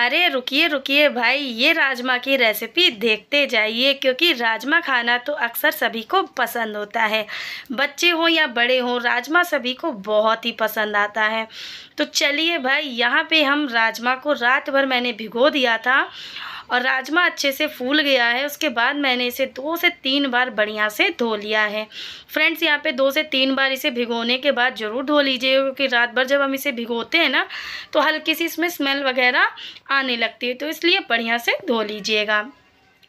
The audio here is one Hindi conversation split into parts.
अरे रुकिए रुकिए भाई ये राजमा की रेसिपी देखते जाइए क्योंकि राजमा खाना तो अक्सर सभी को पसंद होता है बच्चे हों या बड़े हों राजमा सभी को बहुत ही पसंद आता है तो चलिए भाई यहाँ पे हम राजमा को रात भर मैंने भिगो दिया था और राजमा अच्छे से फूल गया है उसके बाद मैंने इसे दो से तीन बार बढ़िया से धो लिया है फ्रेंड्स यहाँ पे दो से तीन बार इसे भिगोने के बाद ज़रूर धो लीजिए क्योंकि रात भर जब हम इसे भिगोते हैं ना तो हल्की सी इसमें स्मेल वगैरह आने लगती है तो इसलिए बढ़िया से धो लीजिएगा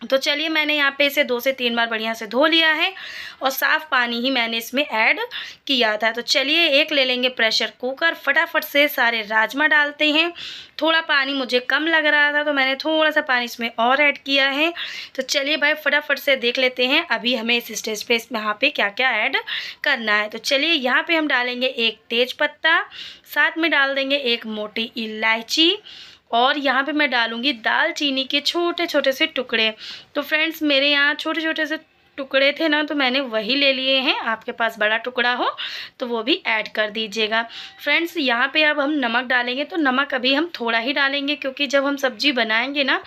तो चलिए मैंने यहाँ पे इसे दो से तीन बार बढ़िया से धो लिया है और साफ़ पानी ही मैंने इसमें ऐड किया था तो चलिए एक ले लेंगे प्रेशर कुकर फटाफट से सारे राजमा डालते हैं थोड़ा पानी मुझे कम लग रहा था तो मैंने थोड़ा सा पानी इसमें और ऐड किया है तो चलिए भाई फटाफट से देख लेते हैं अभी हमें इस स्टेज पर इसमें यहाँ पर क्या क्या ऐड करना है तो चलिए यहाँ पर हम डालेंगे एक तेज़ पत्ता साथ में डाल देंगे एक मोटी इलायची और यहाँ पे मैं डालूँगी दालचीनी के छोटे छोटे से टुकड़े तो फ्रेंड्स मेरे यहाँ छोटे छोटे से टुकड़े थे ना तो मैंने वही ले लिए हैं आपके पास बड़ा टुकड़ा हो तो वो भी ऐड कर दीजिएगा फ्रेंड्स यहाँ पे अब हम नमक डालेंगे तो नमक अभी हम थोड़ा ही डालेंगे क्योंकि जब हम सब्जी बनाएंगे ना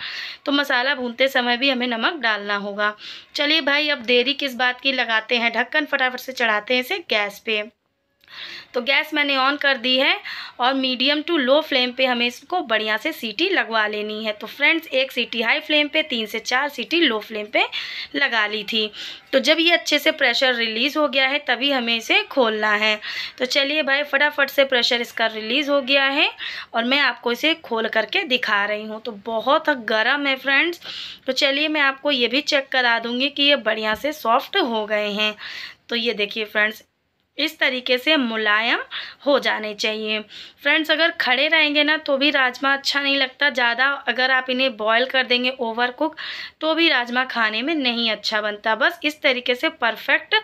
तो मसाला भूनते समय भी हमें नमक डालना होगा चलिए भाई अब देरी किस बात की लगाते हैं ढक्कन फटाफट से चढ़ाते हैं इसे गैस पर तो गैस मैंने ऑन कर दी है और मीडियम टू लो फ्लेम पे हमें इसको बढ़िया से सीटी लगवा लेनी है तो फ्रेंड्स एक सीटी हाई फ्लेम पे तीन से चार सीटी लो फ्लेम पे लगा ली थी तो जब ये अच्छे से प्रेशर रिलीज़ हो गया है तभी हमें इसे खोलना है तो चलिए भाई फटाफट से प्रेशर इसका रिलीज़ हो गया है और मैं आपको इसे खोल करके दिखा रही हूँ तो बहुत गर्म है फ्रेंड्स तो चलिए मैं आपको ये भी चेक करा दूँगी कि ये बढ़िया से सॉफ्ट हो गए हैं तो ये देखिए फ्रेंड्स इस तरीके से मुलायम हो जाने चाहिए फ्रेंड्स अगर खड़े रहेंगे ना तो भी राजमा अच्छा नहीं लगता ज़्यादा अगर आप इन्हें बॉयल कर देंगे ओवर कुक तो भी राजमा खाने में नहीं अच्छा बनता बस इस तरीके से परफेक्ट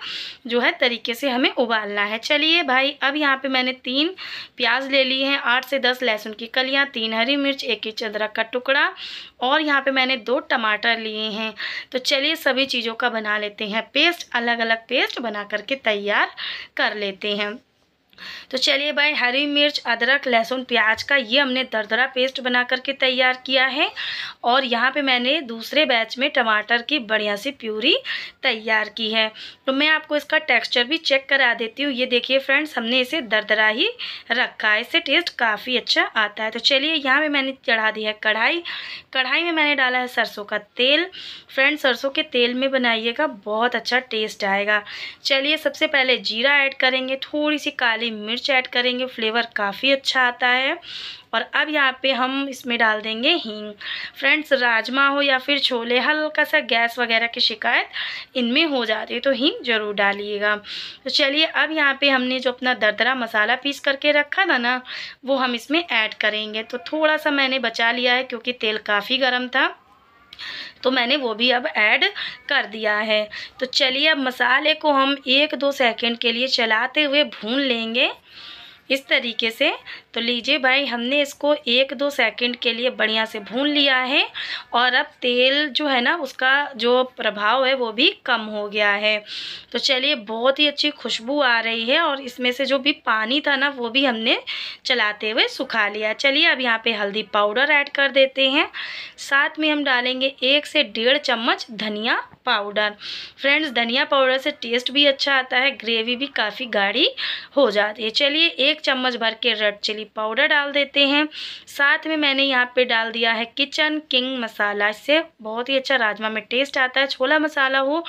जो है तरीके से हमें उबालना है चलिए भाई अब यहाँ पे मैंने तीन प्याज ले ली हैं आठ से दस लहसुन की कलियाँ तीन हरी मिर्च एक ही चदरक का टुकड़ा और यहाँ पर मैंने दो टमाटर लिए हैं तो चलिए सभी चीज़ों का बना लेते हैं पेस्ट अलग अलग पेस्ट बना करके तैयार कर लेते हैं तो चलिए भाई हरी मिर्च अदरक लहसुन प्याज का ये हमने दरदरा पेस्ट बना करके तैयार किया है और यहाँ पे मैंने दूसरे बैच में टमाटर की बढ़िया सी प्यूरी तैयार की है तो मैं आपको इसका टेक्स्चर भी चेक करा देती हूँ ये देखिए फ्रेंड्स हमने इसे दरदरा ही रखा है इससे टेस्ट काफ़ी अच्छा आता है तो चलिए यहाँ पर मैंने चढ़ा दी है कढ़ाई कढ़ाई में मैंने डाला है सरसों का तेल फ्रेंड सरसों के तेल में बनाइएगा बहुत अच्छा टेस्ट आएगा चलिए सबसे पहले जीरा ऐड करेंगे थोड़ी सी काली हरी मिर्च ऐड करेंगे फ्लेवर काफ़ी अच्छा आता है और अब यहाँ पे हम इसमें डाल देंगे हींग फ्रेंड्स राजमा हो या फिर छोले हल्का सा गैस वगैरह की शिकायत इनमें हो जाती है तो हींग ज़रूर डालिएगा तो चलिए अब यहाँ पे हमने जो अपना दरदरा मसाला पीस करके रखा था ना वो हम इसमें ऐड करेंगे तो थोड़ा सा मैंने बचा लिया है क्योंकि तेल काफ़ी गर्म था तो मैंने वो भी अब ऐड कर दिया है तो चलिए अब मसाले को हम एक दो सेकंड के लिए चलाते हुए भून लेंगे इस तरीके से तो लीजिए भाई हमने इसको एक दो सेकंड के लिए बढ़िया से भून लिया है और अब तेल जो है ना उसका जो प्रभाव है वो भी कम हो गया है तो चलिए बहुत ही अच्छी खुशबू आ रही है और इसमें से जो भी पानी था ना वो भी हमने चलाते हुए सुखा लिया चलिए अब यहाँ पे हल्दी पाउडर ऐड कर देते हैं साथ में हम डालेंगे एक से डेढ़ चम्मच धनिया पाउडर फ्रेंड्स धनिया पाउडर से टेस्ट भी अच्छा आता है ग्रेवी भी काफ़ी गाढ़ी हो जाती है चलिए एक चम्मच भर के रेड चिली चिली पाउडर डाल देते हैं साथ में मैंने यहाँ पे डाल दिया है किचन किंग मसाला इससे बहुत ही अच्छा राजमा में टेस्ट आता है छोला मसाला हो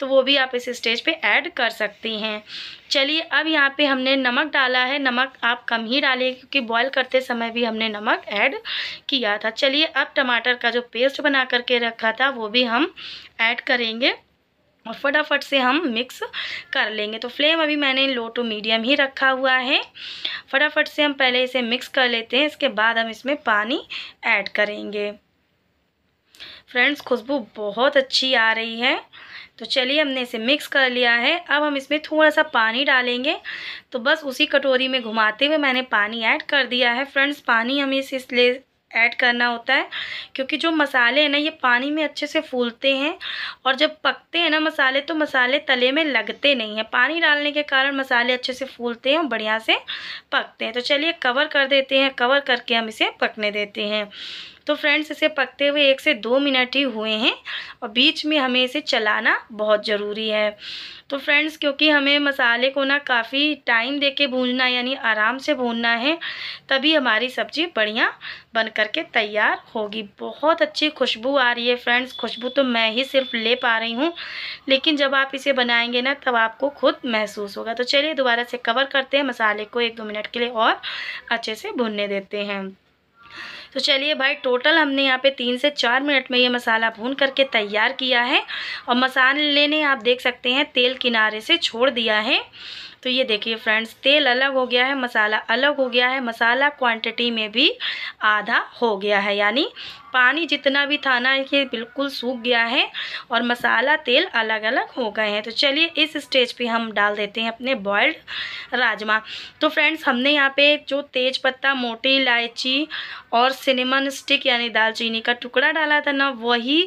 तो वो भी आप इस स्टेज पे ऐड कर सकती हैं चलिए अब यहाँ पे हमने नमक डाला है नमक आप कम ही डालिए क्योंकि बॉईल करते समय भी हमने नमक ऐड किया था चलिए अब टमाटर का जो पेस्ट बना करके रखा था वो भी हम ऐड करेंगे और फटाफट से हम मिक्स कर लेंगे तो फ्लेम अभी मैंने लो टू मीडियम ही रखा हुआ है फटाफट से हम पहले इसे मिक्स कर लेते हैं इसके बाद हम इसमें पानी ऐड करेंगे फ्रेंड्स खुशबू बहुत अच्छी आ रही है तो चलिए हमने इसे मिक्स कर लिया है अब हम इसमें थोड़ा सा पानी डालेंगे तो बस उसी कटोरी में घुमाते हुए मैंने पानी ऐड कर दिया है फ्रेंड्स पानी हमें इस इसलिए ऐड करना होता है क्योंकि जो मसाले हैं ना ये पानी में अच्छे से फूलते हैं और जब पकते हैं ना मसाले तो मसाले तले में लगते नहीं हैं पानी डालने के कारण मसाले अच्छे से फूलते हैं और बढ़िया से पकते हैं तो चलिए कवर कर देते हैं कवर करके हम इसे पकने देते हैं तो फ्रेंड्स इसे पकते हुए एक से दो मिनट ही हुए हैं और बीच में हमें इसे चलाना बहुत ज़रूरी है तो फ्रेंड्स क्योंकि हमें मसाले को ना काफ़ी टाइम दे के भूनना यानी आराम से भूनना है तभी हमारी सब्ज़ी बढ़िया बन करके तैयार होगी बहुत अच्छी खुशबू आ रही है फ्रेंड्स खुशबू तो मैं ही सिर्फ ले पा रही हूँ लेकिन जब आप इसे बनाएंगे ना तब आपको खुद महसूस होगा तो चलिए दोबारा से कवर करते हैं मसाले को एक दो मिनट के लिए और अच्छे से भुनने देते हैं तो चलिए भाई टोटल हमने यहाँ पे तीन से चार मिनट में ये मसाला भून करके तैयार किया है और मसाले ने आप देख सकते हैं तेल किनारे से छोड़ दिया है तो ये देखिए फ्रेंड्स तेल अलग हो गया है मसाला अलग हो गया है मसाला क्वांटिटी में भी आधा हो गया है यानी पानी जितना भी था ना ये बिल्कुल सूख गया है और मसाला तेल अलग अलग हो गए हैं तो चलिए इस स्टेज पे हम डाल देते हैं अपने बॉयल्ड राजमा तो फ्रेंड्स हमने यहाँ पे जो तेज पत्ता मोटी इलायची और सिनेमन स्टिक यानी दालचीनी का टुकड़ा डाला था ना वही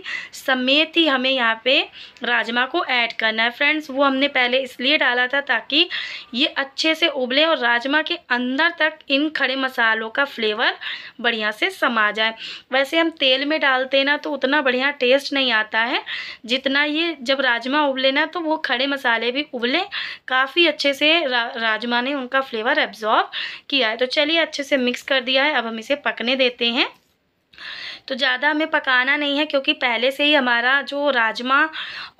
समेत ही हमें यहाँ पे राजमा को ऐड करना है फ्रेंड्स वो हमने पहले इसलिए डाला था ताकि ये अच्छे से उबले और राजमा के अंदर तक इन खड़े मसालों का फ्लेवर बढ़िया से समा जाए वैसे हम तेल में डालते हैं ना तो उतना बढ़िया टेस्ट नहीं आता है जितना ये जब राजमा उबले ना तो वो खड़े मसाले भी उबले काफ़ी अच्छे से रा, राजमा ने उनका फ्लेवर एब्जॉर्ब किया है तो चलिए अच्छे से मिक्स कर दिया है अब हम इसे पकने देते हैं तो ज़्यादा हमें पकाना नहीं है क्योंकि पहले से ही हमारा जो राजमा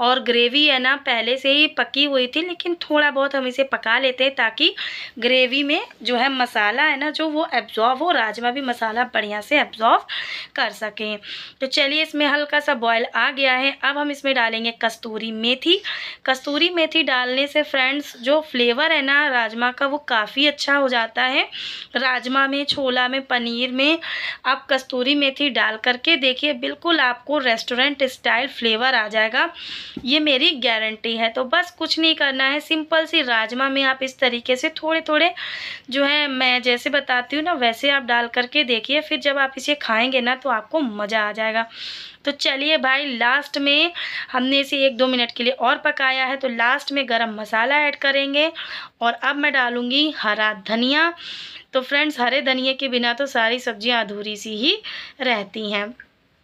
और ग्रेवी है ना पहले से ही पकी हुई थी लेकिन थोड़ा बहुत हम इसे पका लेते हैं ताकि ग्रेवी में जो है मसाला है ना जो वो एब्जॉर्व हो राजमा भी मसाला बढ़िया से एब्जॉर्व कर सकें तो चलिए इसमें हल्का सा बॉयल आ गया है अब हम इसमें डालेंगे कस्तूरी मेथी कस्तूरी मेथी डालने से फ्रेंड्स जो फ्लेवर है ना राजमा का वो काफ़ी अच्छा हो जाता है राजमा में छोला में पनीर में आप कस्तूरी मेथी डाल डाल करके देखिए बिल्कुल आपको रेस्टोरेंट स्टाइल फ्लेवर आ जाएगा ये मेरी गारंटी है तो बस कुछ नहीं करना है सिंपल सी राजमा में आप इस तरीके से थोड़े थोड़े जो है मैं जैसे बताती हूँ ना वैसे आप डाल करके देखिए फिर जब आप इसे खाएँगे ना तो आपको मज़ा आ जाएगा तो चलिए भाई लास्ट में हमने इसे एक दो मिनट के लिए और पकाया है तो लास्ट में गरम मसाला ऐड करेंगे और अब मैं डालूंगी हरा धनिया तो फ्रेंड्स हरे धनिए के बिना तो सारी सब्जियां अधूरी सी ही रहती हैं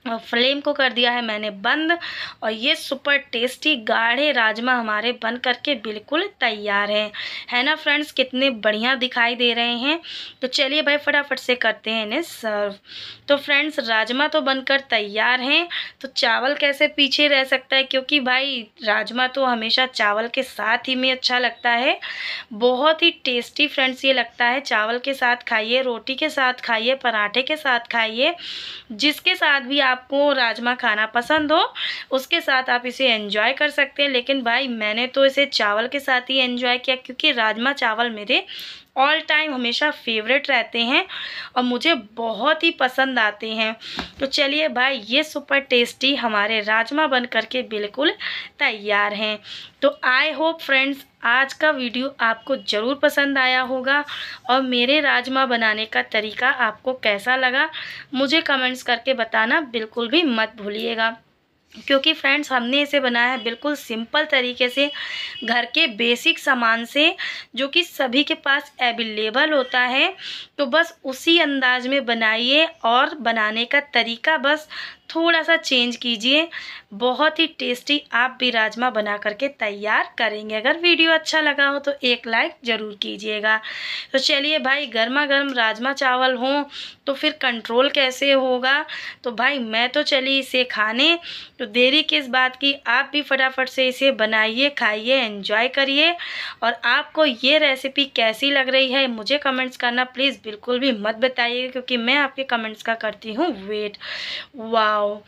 फ्लेम को कर दिया है मैंने बंद और ये सुपर टेस्टी गाढ़े राजमा हमारे बन करके बिल्कुल तैयार हैं है ना फ्रेंड्स कितने बढ़िया दिखाई दे रहे हैं तो चलिए भाई फटाफट से करते हैं इन्हें सर्व तो फ्रेंड्स राजमा तो बनकर तैयार हैं तो चावल कैसे पीछे रह सकता है क्योंकि भाई राजमा तो हमेशा चावल के साथ ही में अच्छा लगता है बहुत ही टेस्टी फ्रेंड्स ये लगता है चावल के साथ खाइए रोटी के साथ खाइए पराठे के साथ खाइए जिसके साथ भी आपको राजमा खाना पसंद हो उसके साथ आप इसे एंजॉय कर सकते हैं लेकिन भाई मैंने तो इसे चावल के साथ ही एंजॉय किया क्योंकि राजमा चावल मेरे ऑल टाइम हमेशा फेवरेट रहते हैं और मुझे बहुत ही पसंद आते हैं तो चलिए भाई ये सुपर टेस्टी हमारे राजमा बन करके बिल्कुल तैयार हैं तो आई होप फ्रेंड्स आज का वीडियो आपको ज़रूर पसंद आया होगा और मेरे राजमा बनाने का तरीका आपको कैसा लगा मुझे कमेंट्स करके बताना बिल्कुल भी मत भूलिएगा क्योंकि फ्रेंड्स हमने इसे बनाया है बिल्कुल सिंपल तरीके से घर के बेसिक सामान से जो कि सभी के पास अवेलेबल होता है तो बस उसी अंदाज में बनाइए और बनाने का तरीका बस थोड़ा सा चेंज कीजिए बहुत ही टेस्टी आप भी राजमा बना करके तैयार करेंगे अगर वीडियो अच्छा लगा हो तो एक लाइक ज़रूर कीजिएगा तो चलिए भाई गर्मा गर्म राजमा चावल हों तो फिर कंट्रोल कैसे होगा तो भाई मैं तो चली इसे खाने तो देरी किस बात की आप भी फटाफट से इसे बनाइए खाइए एंजॉय करिए और आपको ये रेसिपी कैसी लग रही है मुझे कमेंट्स करना प्लीज़ बिल्कुल भी मत बताइए क्योंकि मैं आपके कमेंट्स का करती हूँ वेट वाह वाओ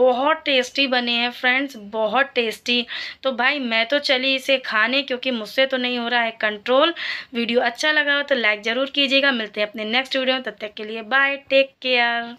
बहुत टेस्टी बने हैं फ्रेंड्स बहुत टेस्टी तो भाई मैं तो चली इसे खाने क्योंकि मुझसे तो नहीं हो रहा है कंट्रोल वीडियो अच्छा लगा हो तो लाइक ज़रूर कीजिएगा मिलते हैं अपने नेक्स्ट वीडियो में तब तक के लिए बाय टेक केयर